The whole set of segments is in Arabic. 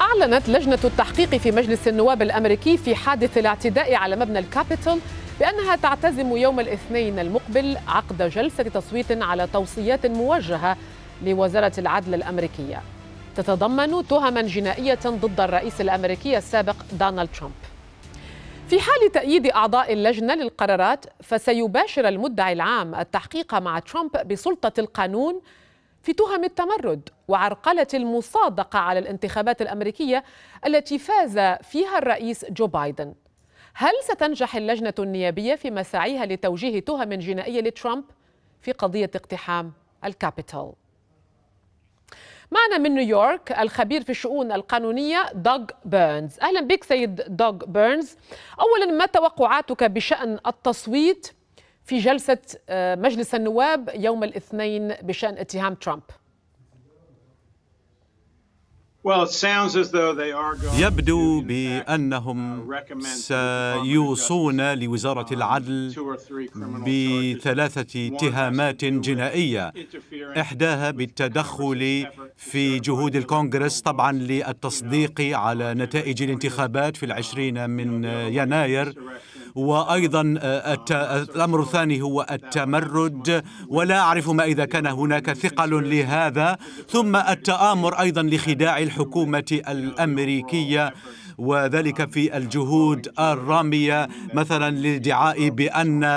أعلنت لجنة التحقيق في مجلس النواب الأمريكي في حادث الاعتداء على مبنى الكابيتول بأنها تعتزم يوم الاثنين المقبل عقد جلسة تصويت على توصيات موجهة لوزارة العدل الأمريكية تتضمن تهما جنائية ضد الرئيس الأمريكي السابق دونالد ترامب في حال تأييد أعضاء اللجنة للقرارات فسيباشر المدعي العام التحقيق مع ترامب بسلطة القانون في تهم التمرد وعرقلة المصادقة على الانتخابات الأمريكية التي فاز فيها الرئيس جو بايدن هل ستنجح اللجنة النيابية في مساعيها لتوجيه تهم جنائية لترامب في قضية اقتحام الكابيتال؟ معنا من نيويورك الخبير في الشؤون القانونية دوغ بيرنز أهلا بك سيد دوغ بيرنز أولا ما توقعاتك بشأن التصويت في جلسة آه، مجلس النواب يوم الاثنين بشأن اتهام ترامب يبدو بأنهم uh, سيوصون لوزارة uh, العدل بثلاثة اتهامات جنائية إحداها بالتدخل في جهود الكونغرس طبعا للتصديق على نتائج الانتخابات في العشرين من uh, يناير وأيضا آه، الأمر الثاني هو التمرد ولا أعرف ما إذا كان هناك ثقل لهذا ثم التآمر أيضا لخداع الحكومة الأمريكية وذلك في الجهود الرامية مثلا للادعاء بأن آه،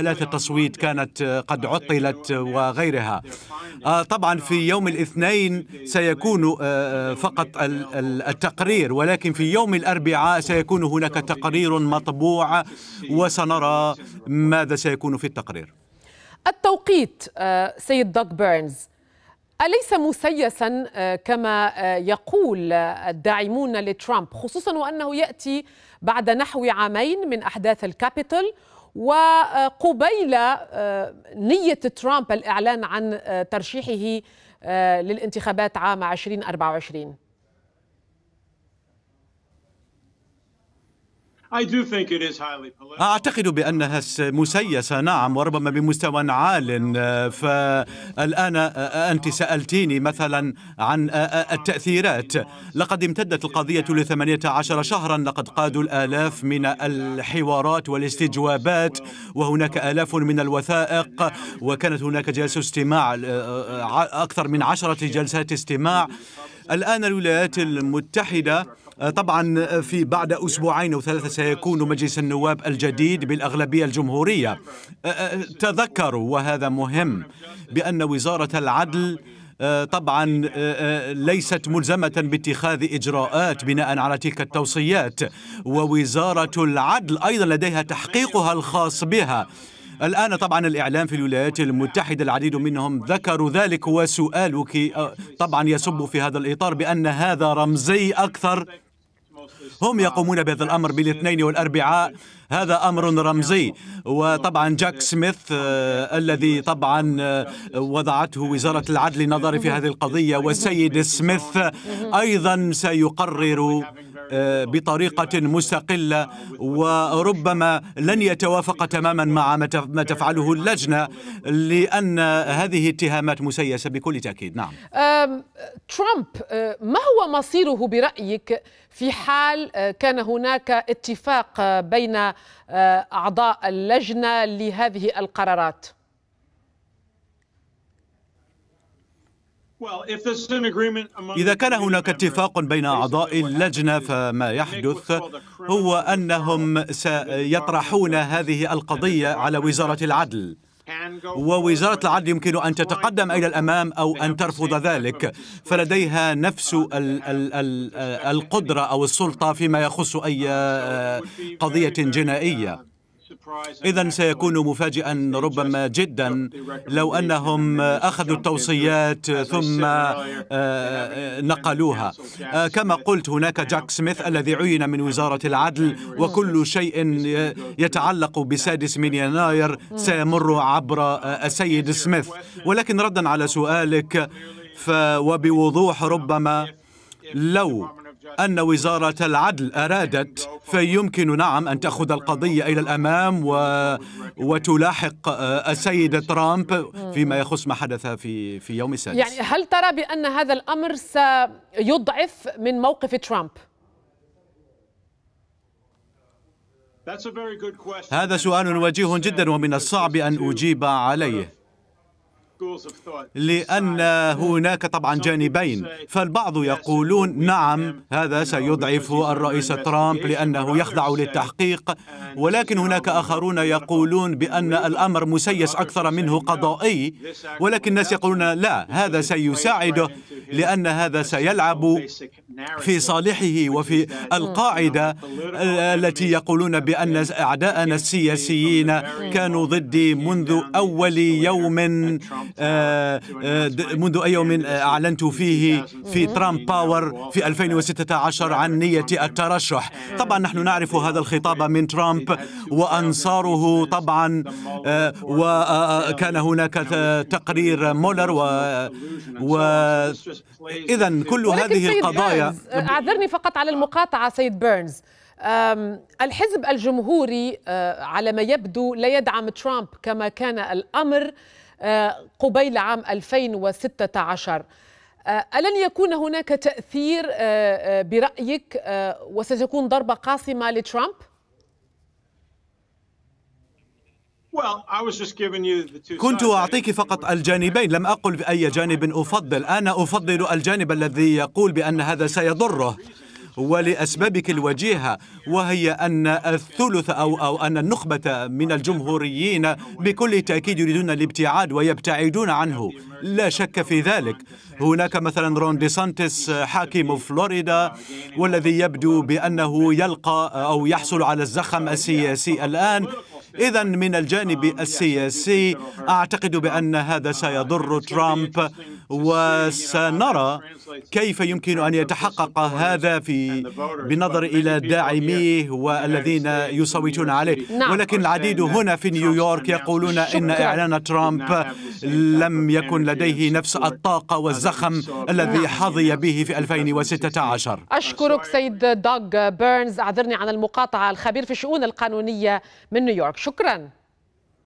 آلات التصويت كانت آه، قد عطلت وغيرها آه، طبعا في يوم الاثنين سيكون فقط التقرير ولكن في يوم الأربعاء سيكون هناك تقرير مطبوع وسنرى ماذا سيكون في التقرير التوقيت سيد دوك بيرنز أليس مسيسا آه، كما آه، يقول آه، الداعمون لترامب خصوصا وأنه يأتي بعد نحو عامين من أحداث الكابيتل وقبيل نية ترامب الإعلان عن ترشيحه للانتخابات عام 2024 أعتقد بأنها مسيسة نعم وربما بمستوى عال آه، فالآن آه، آه، أنت سألتيني مثلا عن التأثيرات لقد امتدت القضية لثمانية عشر شهرا لقد قادوا الآلاف من الحوارات والاستجوابات وهناك آلاف من الوثائق وكانت هناك جلسة استماع أكثر من عشرة جلسات استماع الآن الولايات المتحدة آه، طبعا آه، في بعد أسبوعين أو ثلاثة سيكون مجلس النواب الجديد بالأغلبية الجمهورية آه، تذكروا وهذا مهم بأن وزارة العدل طبعا ليست ملزمة باتخاذ إجراءات بناء على تلك التوصيات ووزارة العدل أيضا لديها تحقيقها الخاص بها الآن طبعا الإعلام في الولايات المتحدة العديد منهم ذكروا ذلك وسؤالك آه، طبعا يسب في هذا الإطار بأن هذا رمزي أكثر هم يقومون بهذا الأمر بالاثنين والأربعاء هذا أمر رمزي وطبعا جاك سميث آه، الذي طبعا آه، وضعته وزارة العدل النظري في هذه القضية والسيد سميث أيضا سيقرر بطريقة مستقلة وربما لن يتوافق تماما مع ما تفعله اللجنة لأن هذه اتهامات مسيسة بكل تأكيد نعم ترامب ما هو مصيره برأيك في حال كان هناك اتفاق بين أعضاء اللجنة لهذه القرارات؟ إذا كان هناك اتفاق بين أعضاء اللجنة فما يحدث هو أنهم سيطرحون هذه القضية على وزارة العدل ووزارة العدل يمكن أن تتقدم إلى الأمام أو أن ترفض ذلك فلديها نفس الـ الـ الـ القدرة أو السلطة فيما يخص أي uh, قضية جنائية uh, إذا سيكون مفاجئا ربما جدا لو أنهم أخذوا التوصيات ثم آه، آه، نقلوها آه، كما قلت هناك جاك سميث الذي عين من وزارة العدل وكل شيء يتعلق بسادس من يناير mm. سيمر عبر السيد سميث ولكن ردا على سؤالك وبوضوح ربما لو أن وزارة العدل أرادت فيمكن نعم أن تأخذ القضية إلى الأمام و... وتلاحق آه، السيد ترامب فيما يخص ما حدث في في يوم السادس يعني هل ترى بأن هذا الأمر سيضعف من موقف ترامب؟ هذا سؤال وجيه جدا ومن الصعب أن أجيب عليه لأن هناك طبعا جانبين فالبعض يقولون نعم هذا سيضعف الرئيس ترامب لأنه يخضع للتحقيق ولكن هناك آخرون يقولون بأن الأمر مسيس أكثر منه قضائي ولكن الناس يقولون لا هذا سيساعده لأن هذا سيلعب في صالحه وفي القاعدة التي يقولون بأن أعداءنا السياسيين كانوا ضدي منذ أول يوم آه، آه، منذ أي يوم آه، أعلنت فيه في ترامب باور في 2016 عن نية الترشح طبعا نحن نعرف هذا الخطاب من ترامب وأنصاره طبعا وكان هناك تقرير مولر و, و... إذا كل هذه القضايا أعذرني فقط على المقاطعة سيد بيرنز الحزب الجمهوري على ما يبدو لا يدعم ترامب كما كان الأمر آه، قبيل عام 2016 آه، ألن يكون هناك تأثير آه، برأيك وستكون ضربة قاصمة لترامب؟ كنت أعطيك فقط الجانبين لم أقل بأي جانب أفضل أنا أفضل الجانب الذي يقول بأن هذا سيضره ولأسبابك الوجيهة وهي أن الثلث أو, أو أن النخبة من الجمهوريين بكل تأكيد يريدون الابتعاد ويبتعدون عنه لا شك في ذلك هناك مثلا رون دي سانتس حاكم فلوريدا والذي يبدو بأنه يلقى أو يحصل على الزخم السياسي الآن إذا آه، من الجانب السياسي أعتقد بأن آه، هذا آه، سيضر ترامب وسنرى كيف يمكن أن يتحقق هذا في بالنظر إلى داعميه والذين يصوتون عليه ولكن العديد هنا في نيويورك يقولون إن إعلان ترامب لم يكن لديه نفس الطاقة والزخم الذي حظي به في 2016 أشكرك سيد دوغ بيرنز أعذرني عن المقاطعة الخبير في الشؤون القانونية من نيويورك شكرا